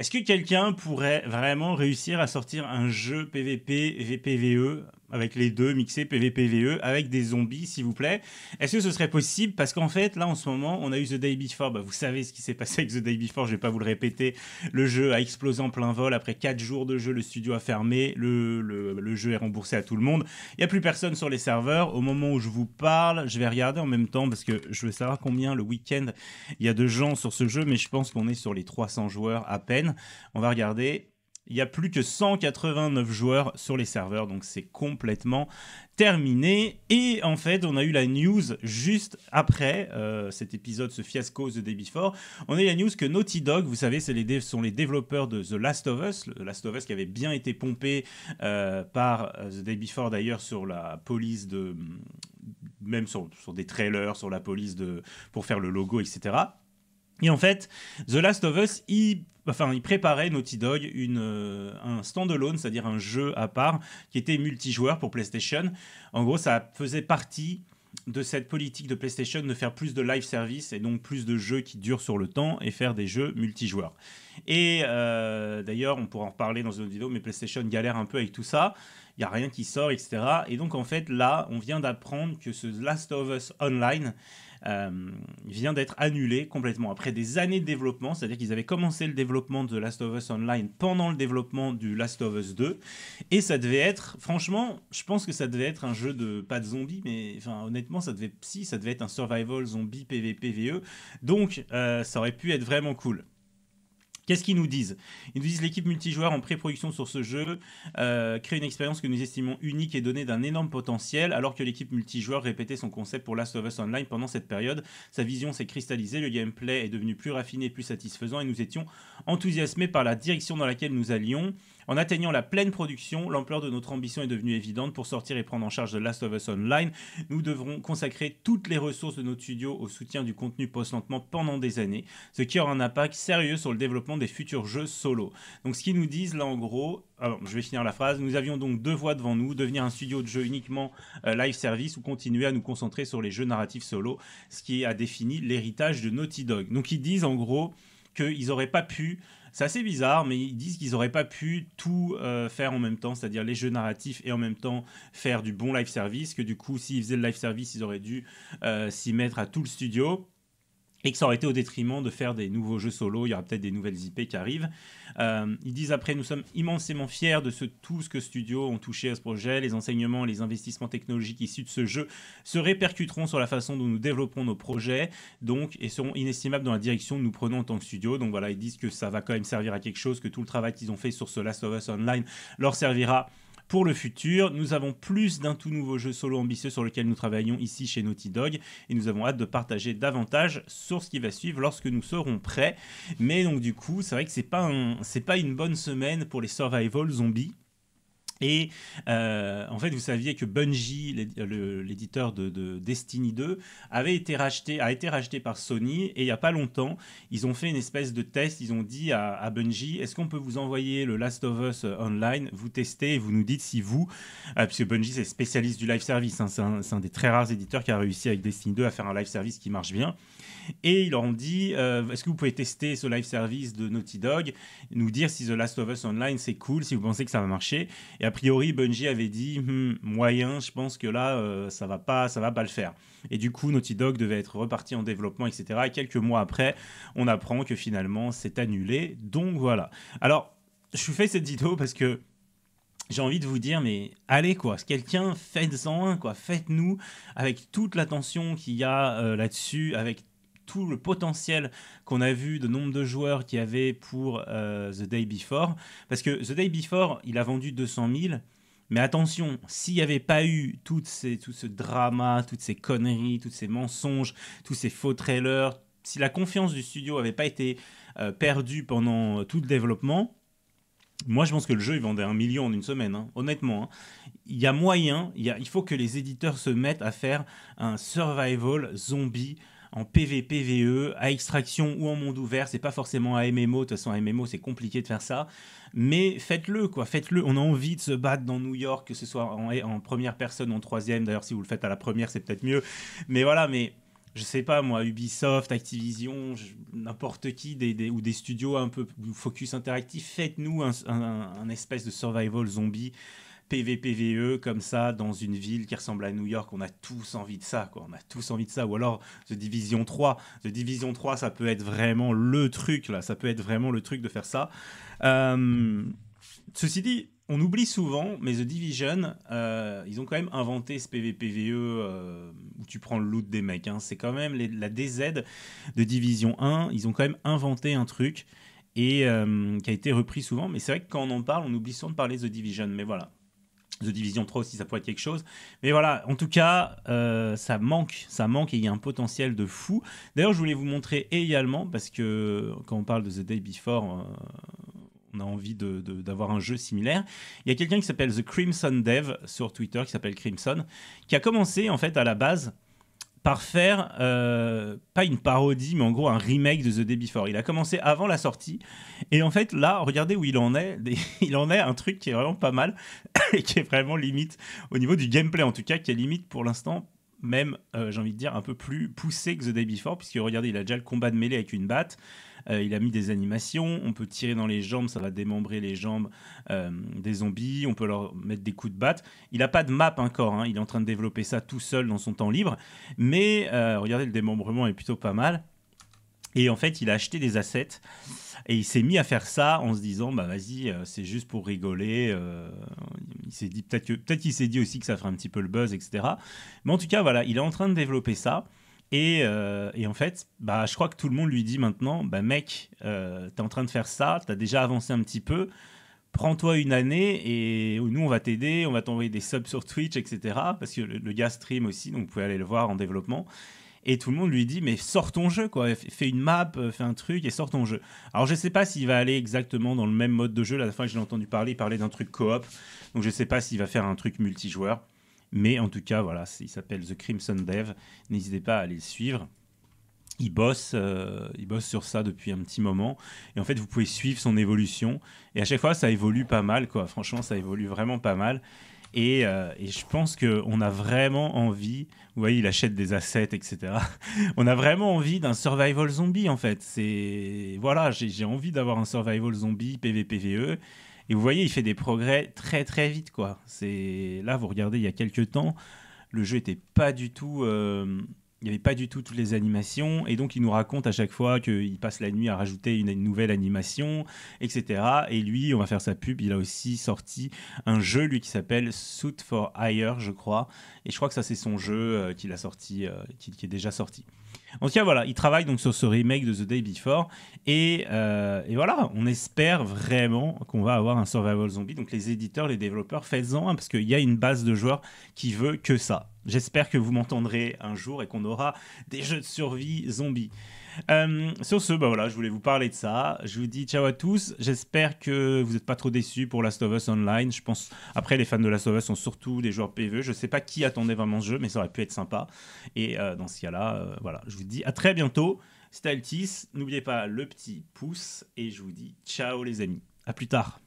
Est-ce que quelqu'un pourrait vraiment réussir à sortir un jeu PVP, VPVE avec les deux mixés PVPVE avec des zombies s'il vous plaît. Est-ce que ce serait possible parce qu'en fait là en ce moment on a eu The Day Before, bah, vous savez ce qui s'est passé avec The Day Before, je ne vais pas vous le répéter. Le jeu a explosé en plein vol après 4 jours de jeu, le studio a fermé, le, jeu est remboursé à tout le monde. Il n'y a plus personne sur les serveurs au moment où je vous parle, je vais regarder en même temps parce que je veux savoir combien le week-end il y a de gens sur ce jeu mais je pense qu'on est sur les 300 joueurs à peine. On va regarder il n'y a plus que 189 joueurs sur les serveurs, donc c'est complètement terminé. Et en fait, on a eu la news juste après euh, cet épisode, ce fiasco The Day Before. On a eu la news que Naughty Dog, vous savez, c'est les sont les développeurs de The Last of Us, The Last of Us qui avait bien été pompé euh, par euh, The Day Before d'ailleurs sur la police de même sur, des trailers, sur la police de, pour faire le logo, etc. Et en fait, The Last of Us, il, enfin, préparait Naughty Dog une, euh, un standalone, c'est-à-dire un jeu à part, qui était multijoueur pour PlayStation. En gros, ça faisait partie de cette politique de PlayStation de faire plus de live service et donc plus de jeux qui durent sur le temps et faire des jeux multijoueurs. Et euh, d'ailleurs, on pourra en reparler dans une autre vidéo, mais PlayStation galère un peu avec tout ça. Il n'y a rien qui sort, etc. Et donc, en fait, là, on vient d'apprendre que ce Last of Us Online euh, vient d'être annulé complètement après des années de développement. C'est-à-dire qu'ils avaient commencé le développement de Last of Us Online pendant le développement du Last of Us 2. Et ça devait être, franchement, je pense que ça devait être un jeu de, pas de zombies, mais enfin, honnêtement, ça devait, si, ça devait être un survival zombie PvPVE. Donc, euh, ça aurait pu être vraiment cool. Qu'est-ce qu'ils nous disent Ils nous disent l'équipe multijoueur en pré-production sur ce jeu euh, crée une expérience que nous estimons unique et donnée d'un énorme potentiel, alors que l'équipe multijoueur répétait son concept pour Last of Us Online pendant cette période. Sa vision s'est cristallisée, le gameplay est devenu plus raffiné, plus satisfaisant, et nous étions enthousiasmés par la direction dans laquelle nous allions. En atteignant la pleine production, l'ampleur de notre ambition est devenue évidente. Pour sortir et prendre en charge The Last of Us Online, nous devrons consacrer toutes les ressources de notre studio au soutien du contenu post-lentement pendant des années, ce qui aura un impact sérieux sur le développement des futurs jeux solo. Donc ce qu'ils nous disent là en gros, alors, je vais finir la phrase, nous avions donc deux voies devant nous, devenir un studio de jeu uniquement euh, live service ou continuer à nous concentrer sur les jeux narratifs solo, ce qui a défini l'héritage de Naughty Dog. Donc ils disent en gros qu'ils n'auraient pas pu c'est assez bizarre, mais ils disent qu'ils n'auraient pas pu tout euh, faire en même temps, c'est-à-dire les jeux narratifs et en même temps faire du bon live service, que du coup, s'ils faisaient le live service, ils auraient dû euh, s'y mettre à tout le studio et que ça aurait été au détriment de faire des nouveaux jeux solo, il y aura peut-être des nouvelles IP qui arrivent. Euh, ils disent après, nous sommes immensément fiers de tout ce que Studio ont touché à ce projet, les enseignements, les investissements technologiques issus de ce jeu se répercuteront sur la façon dont nous développons nos projets, donc, et seront inestimables dans la direction que nous prenons en tant que studio. Donc voilà, ils disent que ça va quand même servir à quelque chose, que tout le travail qu'ils ont fait sur ce Last of Us Online leur servira pour le futur. Nous avons plus d'un tout nouveau jeu solo ambitieux sur lequel nous travaillons ici chez Naughty Dog et nous avons hâte de partager davantage sur ce qui va suivre lorsque nous serons prêts. Mais donc du coup, c'est vrai que c'est pas c'est pas une bonne semaine pour les survival zombies. Et euh, en fait, vous saviez que Bungie, l'éditeur de, Destiny 2, avait été racheté, a été racheté par Sony. Et il n'y a pas longtemps, ils ont fait une espèce de test. Ils ont dit à, Bungie est-ce qu'on peut vous envoyer le Last of Us euh, online Vous testez et vous nous dites si vous, euh, puisque Bungie c'est spécialiste du live service, hein. c'est un, des très rares éditeurs qui a réussi avec Destiny 2 à faire un live service qui marche bien et ils leur ont dit euh, est-ce que vous pouvez tester ce live service de Naughty Dog, nous dire si The Last of Us Online c'est cool, si vous pensez que ça va marcher. Et a priori, Bungie avait dit hmm, moyen, je pense que là euh, ça va pas, ça va pas le faire. Et du coup, Naughty Dog devait être reparti en développement, etc. Et quelques mois après, on apprend que finalement c'est annulé. Donc voilà. Alors, je fais cette vidéo parce que j'ai envie de vous dire, mais allez quoi, quelqu'un, faites-en un quoi, faites-nous avec toute l'attention qu'il y a euh, là-dessus, avec tout le potentiel qu'on a vu, de nombre de joueurs qu'il y avait pour euh, The Day Before. Parce que The Day Before, il a vendu 200 000. Mais attention, s'il n'y avait pas eu ces, tout ce drama, toutes ces conneries, tous ces mensonges, tous ces faux trailers, si la confiance du studio n'avait pas été euh, perdue pendant euh, tout le développement, moi, je pense que le jeu, il vendait un million en une semaine, hein, honnêtement. Hein. Il y a moyen, il, y a, il, faut que les éditeurs se mettent à faire un survival zombie en PvPve à extraction ou en monde ouvert. C'est pas forcément à MMO. De toute façon, à MMO, c'est compliqué de faire ça. Mais faites-le, quoi. Faites-le. On a envie de se battre dans New York, que ce soit en, en première personne, en troisième. D'ailleurs, si vous le faites à la première, c'est peut-être mieux. Mais voilà, mais je sais pas moi, Ubisoft, Activision, n'importe qui, des, ou des studios un peu focus interactif, faites-nous un, espèce de survival zombie PVPVE comme ça dans une ville qui ressemble à New York. On a tous envie de ça, quoi. On a tous envie de ça. Ou alors The Division 3. The Division 3, ça peut être vraiment le truc, là. Ça peut être vraiment le truc de faire ça. Euh, ceci dit, on oublie souvent, mais The Division, euh, ils ont quand même inventé ce PVPVE euh, où tu prends le loot des mecs. Hein. C'est quand même la DZ de Division 1. Ils ont quand même inventé un truc et qui a été repris souvent. Mais c'est vrai que quand on en parle, on oublie souvent de parler de The Division. Mais voilà, The Division 3 aussi, ça pourrait être quelque chose. Mais voilà, en tout cas, euh, ça manque, ça manque et il y a un potentiel de fou. D'ailleurs, je voulais vous montrer également, parce que quand on parle de The Day Before, euh, on a envie d'avoir un jeu similaire. Il y a quelqu'un qui s'appelle The Crimson Dev sur Twitter, qui s'appelle Crimson, qui a commencé en fait à la base par faire, euh, pas une parodie, mais en gros un remake de The Day Before. Il a commencé avant la sortie. Et en fait, là, regardez où il en est. Il en est un truc qui est vraiment pas mal et qui est vraiment limite, au niveau du gameplay en tout cas, qui est limite pour l'instant même, euh, j'ai envie de dire, un peu plus poussé que The Day Before, puisque regardez, il a déjà le combat de mêlée avec une batte. Euh, il a mis des animations. On peut tirer dans les jambes, ça va démembrer les jambes euh, des zombies. On peut leur mettre des coups de batte. Il n'a pas de map encore. Hein. Il est en train de développer ça tout seul dans son temps libre. Mais euh, regardez, le démembrement est plutôt pas mal. Et en fait, il a acheté des assets et il s'est mis à faire ça en se disant bah vas-y, c'est juste pour rigoler. il s'est dit peut-être peut-être qu'il s'est dit aussi que ça ferait un petit peu le buzz, etc. Mais en tout cas, voilà, il est en train de développer ça. Euh, et, en fait, bah, je crois que tout le monde lui dit maintenant, bah, mec, euh, t'es en train de faire ça, t'as déjà avancé un petit peu, prends-toi une année et nous, on va t'aider, on va t'envoyer des subs sur Twitch, etc. Parce que le, gars stream aussi, donc vous pouvez aller le voir en développement. Et tout le monde lui dit, mais sort ton jeu, quoi. Fais une map, euh, fais un truc et sort ton jeu. Alors, je sais pas s'il va aller exactement dans le même mode de jeu. La fois que j'ai entendu parler, il parlait d'un truc coop. Donc, je sais pas s'il va faire un truc multijoueur. Mais en tout cas, voilà, il s'appelle The Crimson Dev. N'hésitez pas à aller le suivre. Il bosse, euh, il bosse sur ça depuis un petit moment. Et en fait, vous pouvez suivre son évolution. Et à chaque fois, ça évolue pas mal, quoi. Franchement, ça évolue vraiment pas mal. Et, euh, je pense qu'on a vraiment envie, vous voyez, il achète des assets, etc. on a vraiment envie d'un survival zombie, en fait. C'est Voilà, j'ai envie d'avoir un survival zombie PVPVE. Et vous voyez, il fait des progrès très très vite, quoi. C'est là, vous regardez, il y a quelques temps, le jeu était pas du tout, euh, il n'y avait pas du tout toutes les animations, et donc il nous raconte à chaque fois qu'il passe la nuit à rajouter une, nouvelle animation, etc. Et lui, on va faire sa pub, il a aussi sorti un jeu, lui, qui s'appelle Suit for Hire, je crois, et je crois que ça c'est son jeu euh, qu'il a sorti, euh, qui est déjà sorti. En tout cas, voilà, il travaille donc sur ce remake de The Day Before. Euh, et, voilà, on espère vraiment qu'on va avoir un survival zombie. Donc les éditeurs, les développeurs, faites-en, parce qu'il y a une base de joueurs qui veut que ça. J'espère que vous m'entendrez un jour et qu'on aura des jeux de survie zombie euh, sur ce, bah voilà, je voulais vous parler de ça. Je vous dis ciao à tous. J'espère que vous n'êtes pas trop déçus pour Last of Us Online. Je pense, après, les fans de Last of Us sont surtout des joueurs PvE. Je ne sais pas qui attendait vraiment ce jeu, mais ça aurait pu être sympa. Et euh, dans ce cas-là, euh, voilà, je vous dis à très bientôt. C'était Altis. N'oubliez pas le petit pouce. Et je vous dis ciao, les amis. À plus tard.